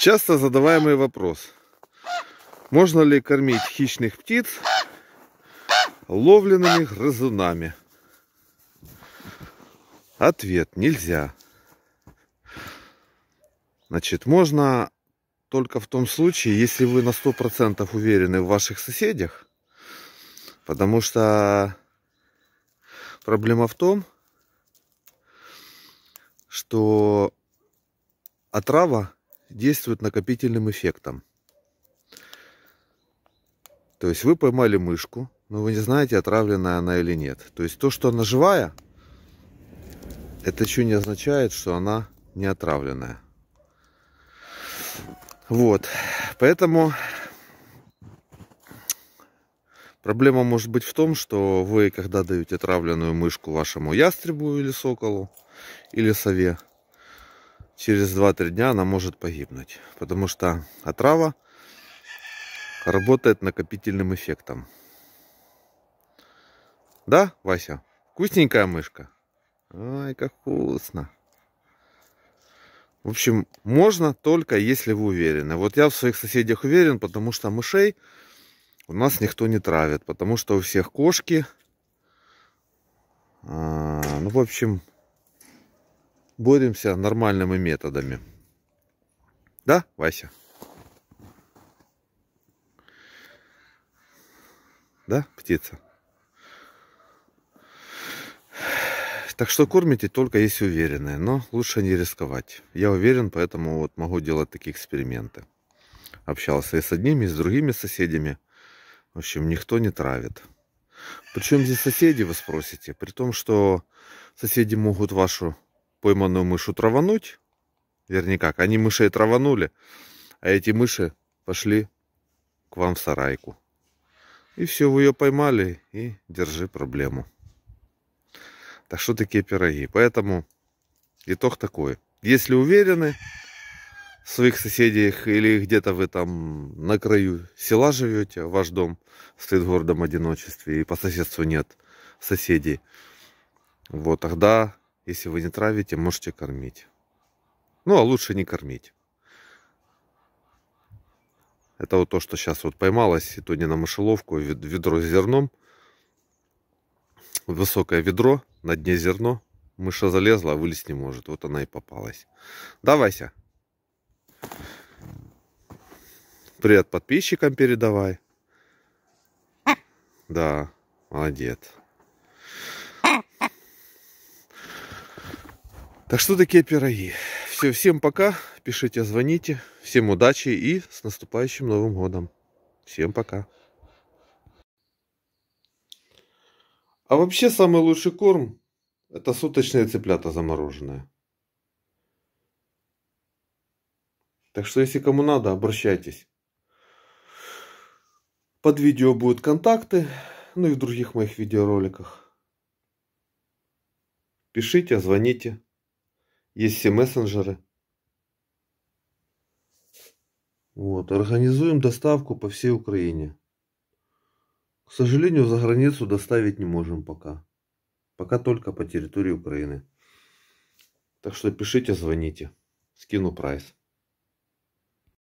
Часто задаваемый вопрос. Можно ли кормить хищных птиц ловленными грызунами? Ответ – нельзя. Значит, можно только в том случае, если вы на 100% уверены в ваших соседях, потому что проблема в том, что отрава действует накопительным эффектом. То есть вы поймали мышку, но вы не знаете, отравленная она или нет. То есть то, что она живая, это еще не означает, что она не отравленная. Вот. Поэтому проблема может быть в том, что вы, когда даете отравленную мышку вашему ястребу или соколу, или сове, через 2-3 дня она может погибнуть. Потому что отрава работает накопительным эффектом. Да, Вася? Вкусненькая мышка? Ай, как вкусно. В общем, можно только, если вы уверены. Вот я в своих соседях уверен, потому что мышей у нас никто не травит. Потому что у всех кошки. А, ну, в общем, боремся нормальными методами. Да, Вася? Да, птица? Так что кормите только если уверены, но лучше не рисковать. Я уверен, поэтому вот могу делать такие эксперименты. Общался и с одними, и с другими соседями. В общем, никто не травит. Причем здесь соседи, вы спросите, при том, что соседи могут вашу пойманную мышу травануть. Вернее как, они мышей траванули, а эти мыши пошли к вам в сарайку. И все, вы ее поймали и держи проблему. Так что такие пироги? Поэтому итог такой. Если уверены в своих соседях или где-то вы там на краю села живете, ваш дом стоит в гордом одиночестве и по соседству нет соседей, вот тогда если вы не травите, можете кормить. Ну, а лучше не кормить. Это вот то, что сейчас вот поймалось, и то не на мышеловку, ведро с зерном. Высокое ведро, на дне зерно. Мыша залезла, а вылезть не может. Вот она и попалась. Давайся. Привет подписчикам передавай. А. Да, молодец. Так что такие пироги. Все, всем пока. Пишите, звоните. Всем удачи и с наступающим Новым годом. Всем пока. А вообще самый лучший корм это суточные цыплята замороженные. Так что если кому надо, обращайтесь. Под видео будут контакты, ну и в других моих видеороликах. Пишите, звоните есть все мессенджеры. Вот. Организуем доставку по всей Украине. К сожалению, за границу доставить не можем пока. Пока только по территории Украины. Так что пишите, звоните. Скину прайс.